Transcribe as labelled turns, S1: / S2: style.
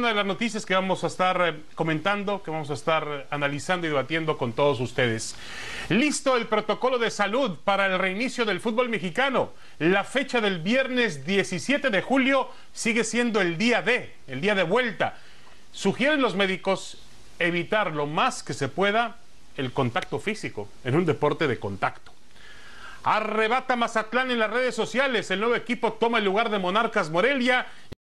S1: Una de las noticias que vamos a estar eh, comentando, que vamos a estar eh, analizando y debatiendo con todos ustedes. Listo el protocolo de salud para el reinicio del fútbol mexicano. La fecha del viernes 17 de julio sigue siendo el día de, el día de vuelta. Sugieren los médicos evitar lo más que se pueda el contacto físico en un deporte de contacto. Arrebata Mazatlán en las redes sociales. El nuevo equipo toma el lugar de Monarcas Morelia